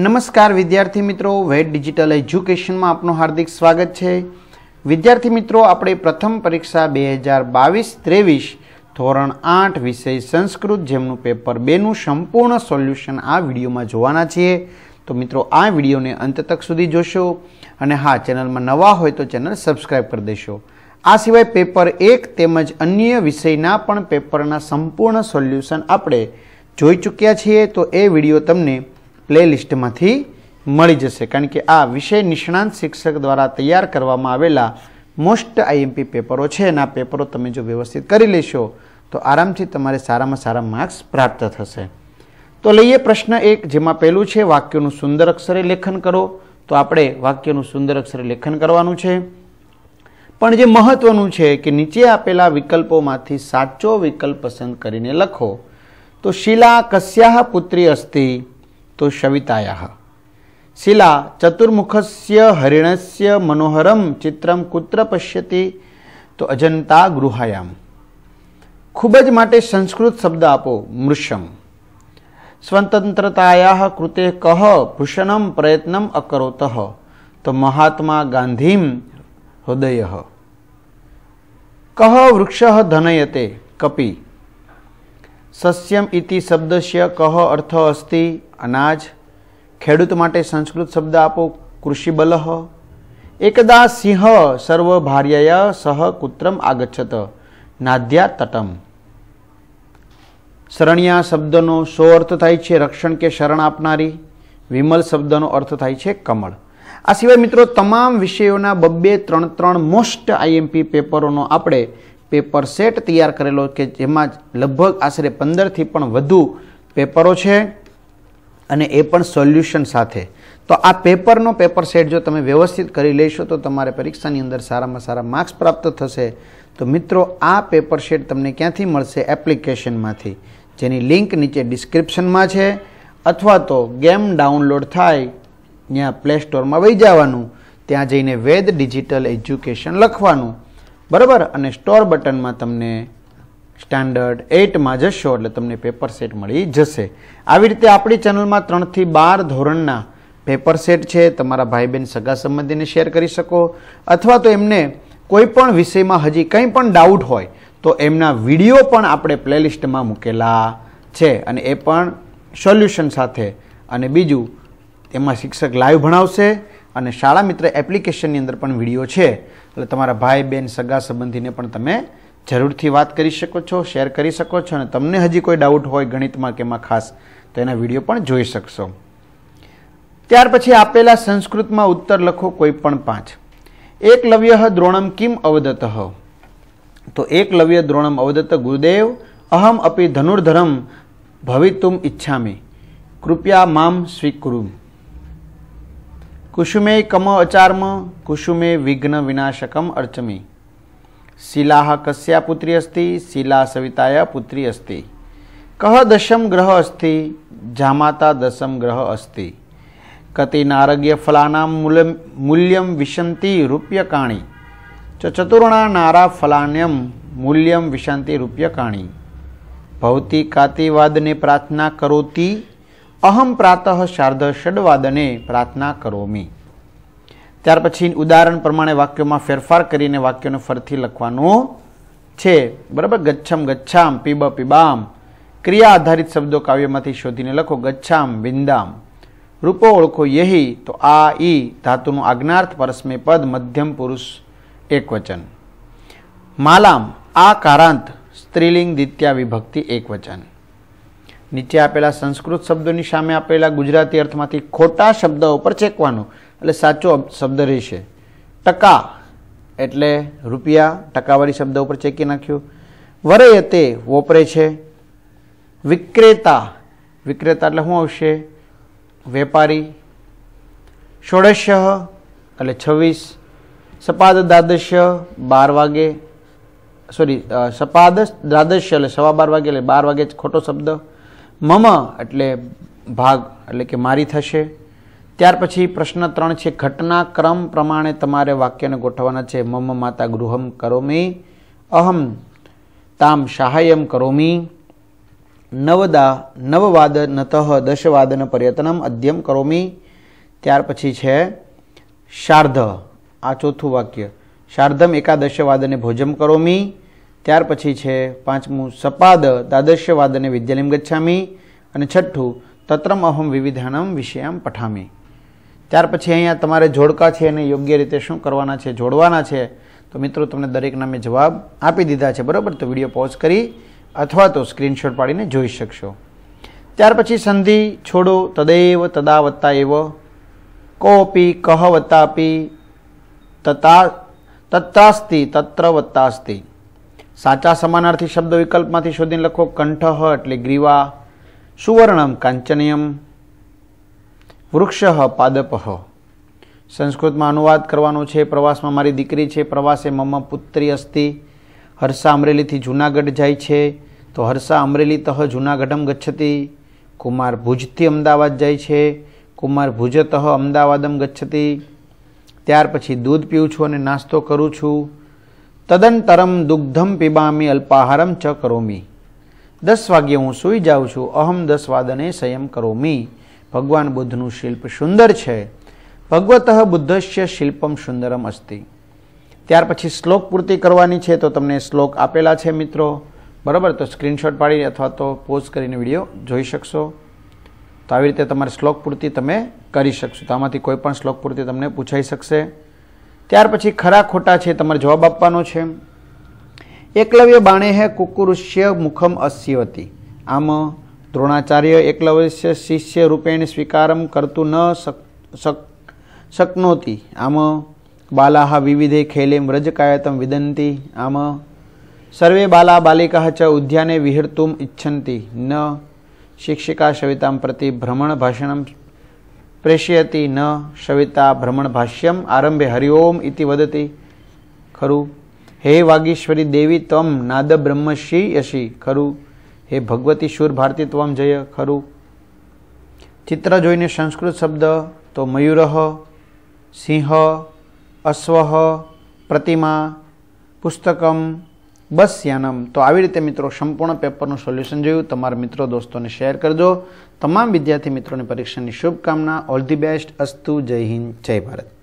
નમસ્કાર વિદ્યાર્થી મિત્રો વેટ ડિજિટલ એજ્યુકેશનમાં આપનું હાર્દિક સ્વાગત છે વિદ્યાર્થી મિત્રો આપણે પ્રથમ પરીક્ષા બે હજાર બાવીસ ત્રેવીસ ધોરણ આઠ વિષય સંસ્કૃત જેમનું પેપર બેનું સંપૂર્ણ સોલ્યુશન આ વિડીયોમાં જોવાના છીએ તો મિત્રો આ વિડીયોને અંત તક સુધી જોશો અને હા ચેનલમાં નવા હોય તો ચેનલ સબસ્ક્રાઈબ કરી દેશો આ સિવાય પેપર એક તેમજ અન્ય વિષયના પણ પેપરના સંપૂર્ણ સોલ્યુશન આપણે જોઈ ચૂક્યા છીએ તો એ વિડીયો તમને પ્લેલિસ્ટમાંથી મળી જશે કારણ કે આ વિષય નિષ્ણાંત શિક્ષક દ્વારા તૈયાર કરવામાં આવેલા મોસ્ટ આઈએમપી પેપરો છે અને આ પેપરો તમે જો વ્યવસ્થિત કરી લેશો તો આરામથી તમારે સારામાં સારા માર્ક્સ પ્રાપ્ત થશે તો લઈએ પ્રશ્ન એક જેમાં પહેલું છે વાક્યનું સુંદર અક્ષરે લેખન કરો તો આપણે વાક્યનું સુંદર અક્ષરે લેખન કરવાનું છે પણ જે મહત્વનું છે કે નીચે આપેલા વિકલ્પોમાંથી સાચો વિકલ્પ પસંદ કરીને લખો તો શિલા કસ્યા પુત્રી અસ્થિ તો શવિતાયા શિલા ચતુર્મુખસ્ય હરિણસ્ય મનોહરમ ચિત્રમ કુત્ર પશ્યતિ તો અજંતા ગૃહાયામ ખૂબ જ માટે સંસ્કૃત શબ્દ આપો મૃષમ સ્વતંત્રતાયા કૃતે કહ ભૂષણમ પ્રયત્નમ અકરોત તો મહાત્મા ગાંધીમ હૃદય કહ વૃક્ષ ધનયતે કપી સસ્યમ ઇતિ શબ્દસ્ય કહ અર્થ અસ્તિ અનાજ ખેડૂત માટે સંસ્કૃત શબ્દ આપો કૃષિબલ એકદા સિંહ સર્વભાર્ય સહ કુત્રમ આગચ્છત નાદ્યા તટમ શરણ્યા શબ્દનો સો અર્થ થાય છે રક્ષણ કે શરણ આપનારી વિમલ શબ્દનો અર્થ થાય છે કમળ આ સિવાય મિત્રો તમામ વિષયોના બબ્બે ત્રણ ત્રણ મોસ્ટ આઈએમપી પેપરોનો આપણે પેપર સેટ તૈયાર કરેલો કે જેમાં લગભગ આશરે પંદરથી પણ વધુ પેપરો છે અને એ પણ સોલ્યુશન સાથે તો આ પેપરનો પેપર સેટ જો તમે વ્યવસ્થિત કરી લેશો તો તમારે પરીક્ષાની અંદર સારામાં સારા માર્ક્સ પ્રાપ્ત થશે તો મિત્રો આ પેપર સેટ તમને ક્યાંથી મળશે એપ્લિકેશનમાંથી જેની લિંક નીચે ડિસ્ક્રિપ્શનમાં છે અથવા તો ગેમ ડાઉનલોડ થાય ત્યાં પ્લે સ્ટોરમાં વહી જવાનું ત્યાં જઈને વેદ ડિજિટલ એજ્યુકેશન લખવાનું બરાબર અને સ્ટોર બટનમાં તમને સ્ટાન્ડર્ડ એઇટમાં જશો એટલે તમને પેપર સેટ મળી જશે આવી રીતે આપણી ચેનલમાં ત્રણથી બાર ધોરણના પેપર સેટ છે તમારા ભાઈ બહેન સગા સંબંધીને શેર કરી શકો અથવા તો એમને કોઈ પણ વિષયમાં હજી કંઈ પણ ડાઉટ હોય તો એમના વિડીયો પણ આપણે પ્લેલિસ્ટમાં મૂકેલા છે અને એ પણ સોલ્યુશન સાથે અને બીજું એમાં શિક્ષક લાઈવ ભણાવશે અને શાળા મિત્ર એપ્લિકેશનની અંદર પણ વિડીયો છે એટલે તમારા ભાઈ બહેન સગા સંબંધીને પણ તમે જરૂરથી વાત કરી શકો છો શેર કરી શકો છો અને તમને હજી કોઈ ડાઉટ હોય ગણિતમાં કે એમાં ખાસ તો એના વિડીયો પણ જોઈ શકશો ત્યાર પછી આપેલા સંસ્કૃતમાં ઉત્તર લખો કોઈ પણ પાંચ એકલવ્ય દ્રોણમ કિમ અવદત તો એકલવ્ય દ્રોણમ અવદત ગુરુદેવ અહમ અપી ધનુર્ધરમ ભવિતુમ ઈચ્છામી કૃપયા મામ સ્વીકુરુમ કુસુમે કમ અચાર્મ કુસુમે વિઘ્ન વિનાશકમ અર્ચમી શિલા કસ્યા પુત્રી અસ્તિ શિલા સવિતાયા પુત્રી અસ્તિ કહ દશમ ગ્રહ અસ્તિ જામાતા દશમ ગ્રહ અસ્તિ કતિ નારગ્ય ફલાના મૂલ્યમ વિશંતિ રૂપ્યકાણી ચતુર્ણા નારા ફલાન્યમ મૂલ્યમ વિશંતિ રૂપ્યકાણી ભવતી પ્રાર્થના કરોતી અહમ પ્રાતઃ શારદ ષડવાદને પ્રાર્થના કરોમી ત્યાર પછી ઉદાહરણ પ્રમાણે વાક્યોમાં ફેરફાર કરીને વાક્યોને ફરીથી લખવાનું છે બરાબર ગચ્છમ ગચ્છામ પીબ પીબામ ક્રિયા આધારિત શબ્દો કાવ્યમાંથી શોધીને લખો ગચ્છામ વિંદામ રૂપો ઓળખો યહી તો આ ઈ ધાતુનું આજ્ઞાર્થ પરસ્મે પદ મધ્યમ પુરુષ એકવચન માલામ આ કારાંત સ્ત્રીલિંગ દિત્યા વિભક્તિ એકવચન નીચે આપેલા સંસ્કૃત શબ્દોની સામે આપેલા ગુજરાતી અર્થમાંથી ખોટા શબ્દ ઉપર ચેકવાનો એટલે સાચો શબ્દ રહેશે ટકા એટલે રૂપિયા ટકાવાળી શબ્દ ઉપર ચેકી નાખ્યો વરય તે વોપરે છે વિક્રેતા વિક્રેતા એટલે શું આવશે વેપારી ષોડશ એટલે છવ્વીસ સપાદ દ્વાદશ બાર વાગે સોરી સપાદ દ્વાદશ એટલે સવા બાર વાગે એટલે બાર વાગે ખોટો શબ્દ મમ એટલે ભાગ એટલે કે મારી થશે ત્યાર પછી પ્રશ્ન ત્રણ છે ઘટના ક્રમ પ્રમાણે તમારે વાક્યને ગોઠવવાના છે મમ માતા ગૃહમ કરોમી અહમ તામ સાહાયમ કરોમી નવદા નવવાદનત દશવાદન પર્યતનમ અદ્યમ કરોમી ત્યાર પછી છે શાર્ધ આ ચોથું વાક્ય શાર્ધમ એકાદશવાદને ભોજન કરોમી ત્યાર પછી છે પાંચમું સપાદ દાદશ્યવાદને વિદ્યાલયમ ગચ્છામી અને છઠ્ઠું તત્રમ અહમ વિવિધાનમ વિષયામ પઠામી ત્યાર પછી અહીંયા તમારે જોડકા છે એને યોગ્ય રીતે શું કરવાના છે જોડવાના છે તો મિત્રો તમને દરેકના મેં જવાબ આપી દીધા છે બરાબર તો વિડીયો પોઝ કરી અથવા તો સ્ક્રીનશોટ પાડીને જોઈ શકશો ત્યાર પછી સંધિ છોડો તદૈવ તદા વત્તા એવ કોપી કહ વત્તા પી તત્તા તત્તાસ્તિ તત્ર વત્તાસ્તિ સાચા સમાનાર્થી શબ્દ વિકલ્પમાંથી શોધીને લખો કંઠહ એટલે ગ્રીવા સુવર્ણમ કાંચનિયમ વૃક્ષ પાદપહ સંસ્કૃતમાં અનુવાદ કરવાનો છે પ્રવાસમાં મારી દીકરી છે પ્રવાસે મમ પુત્રી અસ્તિ હર્ષા અમરેલીથી જૂનાગઢ જાય છે તો હર્ષા અમરેલી તહ જૂનાગઢમ ગચ્છતી કુમાર ભુજથી અમદાવાદ જાય છે કુમાર ભુજતઃ અમદાવાદમ ગચ્છતી ત્યાર પછી દૂધ પીઉં છું અને નાસ્તો કરું છું તદંતરમ દુગ્ધમ પીબામી અલ્પાહારમ ચ કરોમી દસ વાગ્યે હું સૂઈ જાઉં છું અહમ દસ વાદને સંયમ કરોમી ભગવાન બુદ્ધનું શિલ્પ સુંદર છે ભગવત બુદ્ધસ્ય શિલ્પમ સુંદરમ અસ્તિ ત્યાર પછી શ્લોક પૂર્તિ કરવાની છે તો તમને શ્લોક આપેલા છે મિત્રો બરાબર તો સ્ક્રીનશોટ પાડી અથવા તો પોઝ કરીને વિડીયો જોઈ શકશો તો આવી રીતે તમારે શ્લોક પૂર્તિ તમે કરી શકશો તો આમાંથી કોઈ પણ શ્લોક પૂર્તિ તમને પૂછાઈ શકશે ત્યાર પછી ખરા ખોટા છે તમારે જવાબ આપવાનો છે એકલવ્ય બાણે હે કુકુરુષ્ય મુખમ અસ્યવતી આમ દ્રોણાચાર્ય એકલવ્ય શિષ્ય રૂપેણ સ્વીકારમ કરતું ન શકનોતી આમ બાલાહ વિવિધે ખેલેમ વ્રજકાયતમ વિદંતી આમ સર્વે બાલા બાલિકા ચ ઉદ્યાને વિહર્તુમ ઇચ્છંતી ન શિક્ષિકા સવિતામ પ્રતિ ભ્રમણ ભાષણમ પ્રેષયતી ન સવિતા ભ્રમણ ભાષ્યમ આરંભે હરિઓમ ઇતિ વદતી ખરું હે વાગીશ્વરી દેવી તમ નાદ બ્રહ્મશી યશી ખરું હે ભગવતી શુર ભારતી ત્વમ જય ખરું ચિત્ર જોઈને સંસ્કૃત શબ્દ તો મયુરહ સિંહ અશ્વ પ્રતિમા પુસ્તકમ બસ યાનમ તો આવી રીતે મિત્રો સંપૂર્ણ પેપરનું સોલ્યુશન જોયું તમારા મિત્રો દોસ્તોને શેર કરજો તમામ વિદ્યાર્થી મિત્રોની પરીક્ષાની શુભકામના ઓલ ધી બેસ્ટ અસ્તુ જય હિન્દ જય ભારત